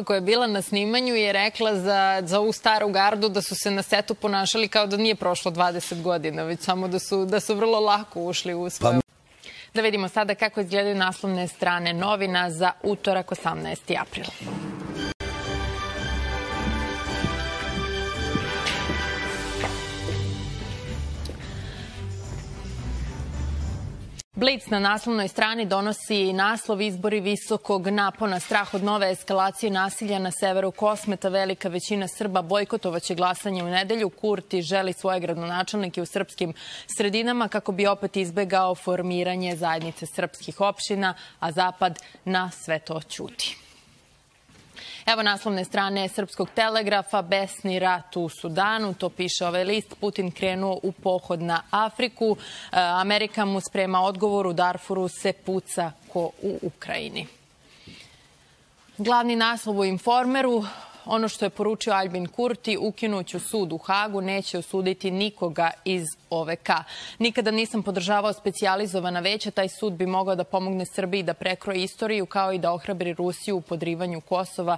ekipa koja je bila na snimanju je rekla za, za ovu staru gardu da su se na setu ponašali kao da nije prošlo 20 godina, već samo da su, da su vrlo lako ušli u Pa... Da vidimo sada kako izgledaju naslovne strane novina za utorak 18. april. Blic na naslovnoj strani donosi naslov izbori visokog napona. Strah od nove eskalacije nasilja na severu Kosmeta. Velika većina Srba bojkotovaće glasanje u nedelju. Kurti želi svoje gradonačelnike u srpskim sredinama kako bi opet izbegao formiranje zajednice srpskih opština, a Zapad na sve to ćuti. Evo naslovne strane Srpskog telegrafa, besni rat u Sudanu, to piše ovaj list. Putin krenuo u pohod na Afriku. E, Amerika mu sprema odgovor, u Darfuru se puca ko u Ukrajini. Glavni naslov u Informeru, ono što je poručio Albin Kurti, ukinuću sud u Hagu, neće osuditi nikoga iz OVK. Nikada nisam podržavao specijalizovana veća, taj sud bi mogao da pomogne Srbiji da prekroje istoriju kao i da ohrabri Rusiju u podrivanju Kosova,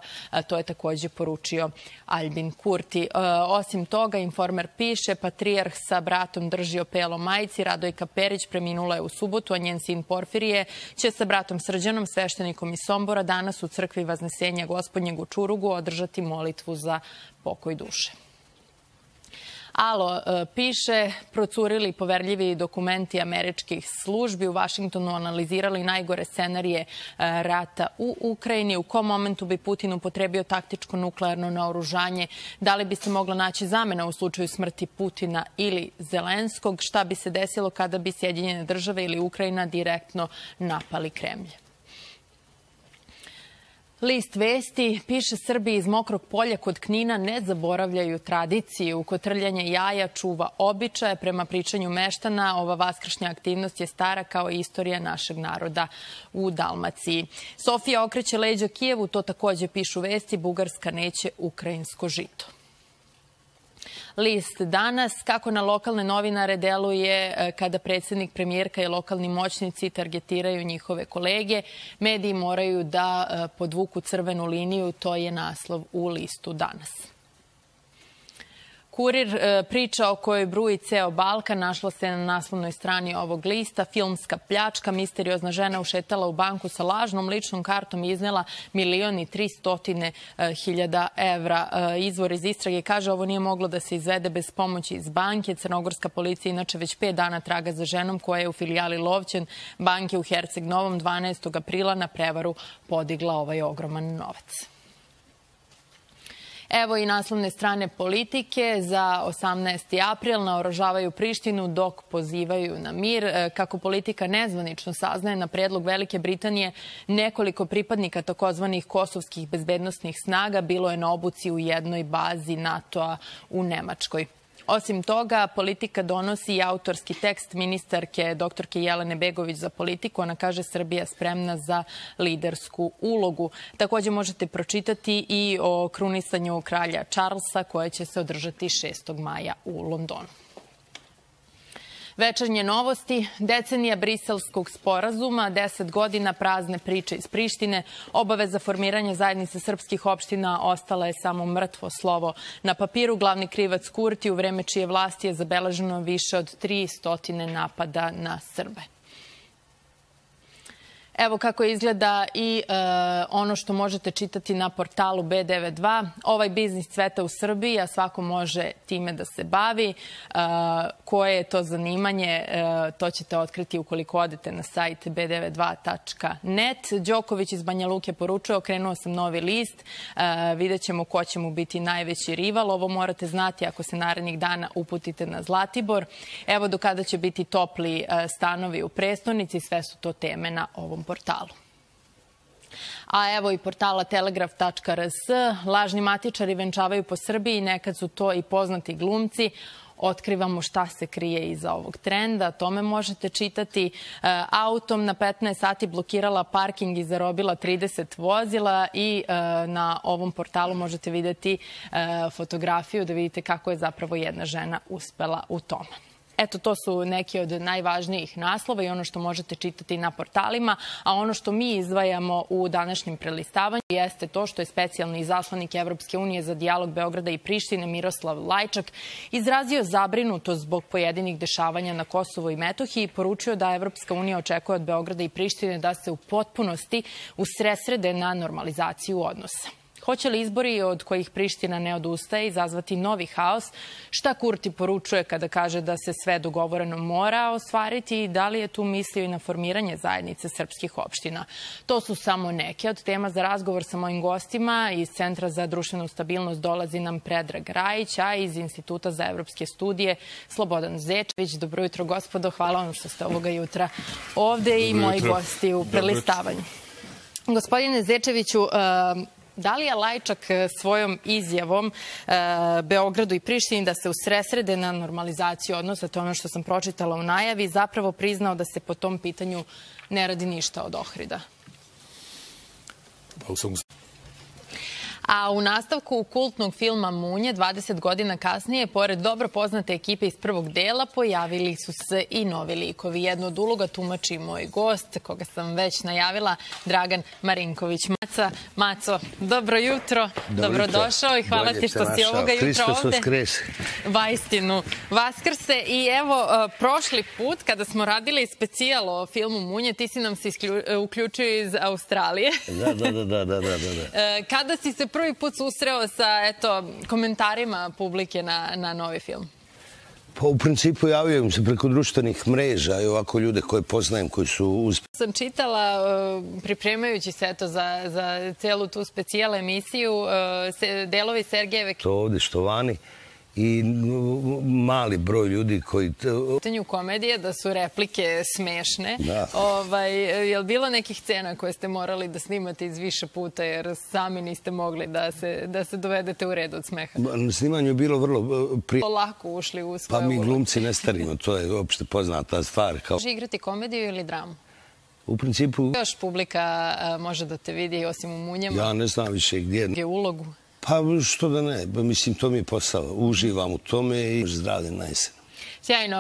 to je takođe poručio Albin Kurti. E, osim toga, informer piše, patrijarh sa bratom drži opelo majici, Radojka Perić preminula je u subotu, a njen sin Porfirije će sa bratom Srđanom, sveštenikom iz Sombora, danas u crkvi Vaznesenja gospodnjeg u Čurugu održati slušati molitvu za pokoj duše. Alo, e, piše, procurili poverljivi dokumenti američkih službi u Vašingtonu analizirali najgore scenarije e, rata u Ukrajini. U kom momentu bi Putin upotrebio taktičko nuklearno naoružanje? Da li bi se mogla naći zamena u slučaju smrti Putina ili Zelenskog? Šta bi se desilo kada bi Sjedinjene države ili Ukrajina direktno napali Kremlje? List vesti piše Srbi iz Mokrog polja kod Knina ne zaboravljaju tradiciju. Kotrljanje jaja čuva običaje. Prema pričanju meštana, ova vaskršnja aktivnost je stara kao i istorija našeg naroda u Dalmaciji. Sofija okreće leđa Kijevu, to takođe pišu vesti, Bugarska neće ukrajinsko žito list danas, kako na lokalne novinare deluje e, kada predsednik, premijerka i lokalni moćnici targetiraju njihove kolege. Mediji moraju da e, podvuku crvenu liniju, to je naslov u listu danas. Kurir e, priča o kojoj bruji ceo Balkan našla se na naslovnoj strani ovog lista. Filmska pljačka, misteriozna žena ušetala u banku sa lažnom ličnom kartom i iznela milion i tri stotine e, hiljada evra. E, izvor iz istrage kaže ovo nije moglo da se izvede bez pomoći iz banke. Crnogorska policija inače već pet dana traga za ženom koja je u filijali Lovćen banke u Herceg Novom 12. aprila na prevaru podigla ovaj ogroman novac. Evo i naslovne strane politike za 18. april naorožavaju Prištinu dok pozivaju na mir. E, kako politika nezvanično saznaje na predlog Velike Britanije nekoliko pripadnika takozvanih kosovskih bezbednostnih snaga bilo je na obuci u jednoj bazi NATO-a u Nemačkoj. Osim toga, politika donosi i autorski tekst ministarke doktorke Jelene Begović za politiku. Ona kaže Srbija spremna za lidersku ulogu. Takođe možete pročitati i o krunisanju kralja Charlesa koje će se održati 6. maja u Londonu. Večernje novosti, decenija briselskog sporazuma, deset godina prazne priče iz Prištine, obaveza formiranja zajednice srpskih opština ostala je samo mrtvo slovo. Na papiru glavni krivac Kurti u vreme čije vlasti je zabeleženo više od 300 napada na Srbe. Evo kako izgleda i eh, ono što možete čitati na portalu B92. Ovaj biznis cveta u Srbiji, a svako može time da se bavi. Eh, koje je to zanimanje, eh, to ćete otkriti ukoliko odete na sajt b92.net. Đoković iz Banja Luke poručuje, okrenuo sam novi list, vidjet ćemo ko će mu biti najveći rival. Ovo morate znati ako se narednih dana uputite na Zlatibor. Evo do kada će biti topli stanovi u prestonici, sve su to teme na ovom portalu portalu. A evo i portala telegraf.rs, lažni matičari venčavaju po Srbiji, nekad su to i poznati glumci, otkrivamo šta se krije iza ovog trenda. Tome možete čitati. E, autom na 15 sati blokirala parking i zarobila 30 vozila i e, na ovom portalu možete videti e, fotografiju da vidite kako je zapravo jedna žena uspela u tome. Eto, to su neki od najvažnijih naslova i ono što možete čitati na portalima, a ono što mi izdvajamo u današnjem prelistavanju jeste to što je specijalni zaslanik Evropske unije za dijalog Beograda i Prištine Miroslav Lajčak izrazio zabrinuto zbog pojedinih dešavanja na Kosovo i Metohiji i poručio da Evropska unija očekuje od Beograda i Prištine da se u potpunosti usresrede na normalizaciju odnosa. Hoće li izbori od kojih Priština ne odustaje izazvati novi haos? Šta Kurti poručuje kada kaže da se sve dogovoreno mora ostvariti i da li je tu mislio i na formiranje zajednice srpskih opština? To su samo neke od tema za razgovor sa mojim gostima. Iz Centra za društvenu stabilnost dolazi nam Predrag Rajić, a iz Instituta za evropske studije Slobodan Zečević. Dobro jutro, gospodo. Hvala vam što ste ovoga jutra ovde Dobro i moji jutro. gosti u prelistavanju. Gospodine Zečeviću, Da li je Lajčak e, svojom izjavom e, Beogradu i Prištini da se usresrede na normalizaciju odnosa, to je ono što sam pročitala u najavi, zapravo priznao da se po tom pitanju ne radi ništa od Ohrida? Pa u svakom A u nastavku kultnog filma Munje 20 godina kasnije, pored dobro poznate ekipe iz prvog dela, pojavili su se i novi likovi. Jednu od uloga tumači moj gost, koga sam već najavila, Dragan Marinković. Maca, Maco, dobro jutro, dobro dobrodošao i hvala ti što si ovoga jutra ovde. Vajstinu, Vaskrse. I evo, e, prošli put, kada smo radili specijal o filmu Munje, ti si nam se e, uključio iz Australije. Da, da, da, da, da, da. da. E, kada si se prvi put susreo sa eto, komentarima publike na, na novi film? Pa u principu javljam se preko društvenih mreža i ovako ljude koje poznajem koji su uspjeli. Sam čitala, e, pripremajući se eto za, za celu tu specijalnu emisiju, e, delovi Sergejeve... To ovde što vani, i mali broj ljudi koji... Pitanju komedije da su replike smešne. Da. Ovaj, je li bilo nekih cena koje ste morali da snimate iz više puta jer sami niste mogli da se, da se dovedete u red od smeha? Na snimanju je bilo vrlo e, prije. Lako ušli u svoje Pa mi glumci ne starimo, to je opšte poznata stvar. Kao... Može igrati komediju ili dramu? U principu... Još publika e, može da te vidi osim u munjama. Ja ne znam više gdje. Gdje ulogu? Pa što da ne, ba, pa, mislim to mi je posao. Uživam u tome i zdravlje najsen. Sjajno.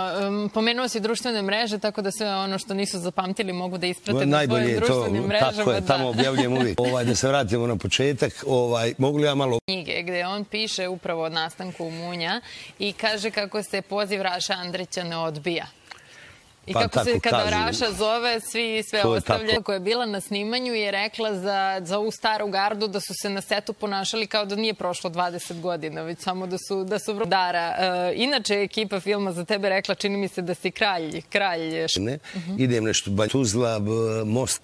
Pomenuo si društvene mreže, tako da sve ono što nisu zapamtili mogu da isprate na svojim društvenim to, mrežama. Tako je, da. tamo objavljujem uvijek. Ovaj, da se vratimo na početak, ovaj, mogu li ja malo... Knjige gde on piše upravo o nastanku Munja i kaže kako se poziv Raša Andrića ne odbija. I pa kako se kada kažu. Raša zove, svi sve ostavljaju. Koja je bila na snimanju je rekla za, za ovu staru gardu da su se na setu ponašali kao da nije prošlo 20 godina, već samo da su, da su dara. E, inače, ekipa filma za tebe rekla, čini mi se da si kralj, kralj. Ne, uh mhm. -huh. idem nešto, Tuzla, Most,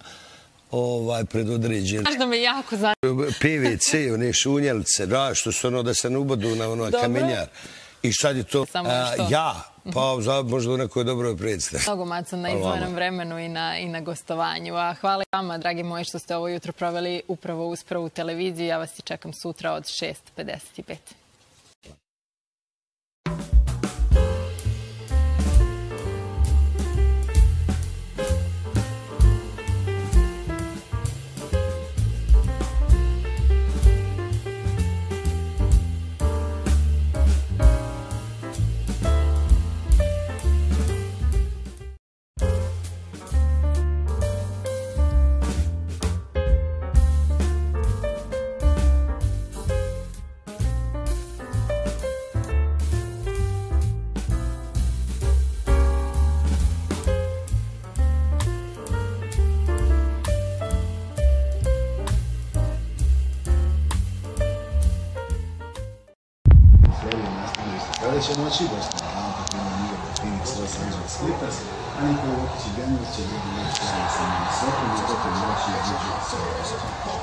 ovaj predodređen. Znaš da me jako zanima. PVC, one šunjelice, da, što su ono da se ne na ono Dobro. kamenjar. I sad je to... Samo ja, mhm. pa za, možda u nekoj dobroj da predstavi. Mnogo maca na izvornom vremenu i na, i na gostovanju. A hvala vama, dragi moji, što ste ovo jutro proveli upravo uz prvu televiziju. Ja vas i čekam sutra od 6.55. Горячая ночи, Бостон, Атланта, Феникс, Лос-Анджелес, Клиперс, а Николай Локти, Денвер, Чебек, Локти, Сан-Сокол, Локти, Локти, Локти, Локти,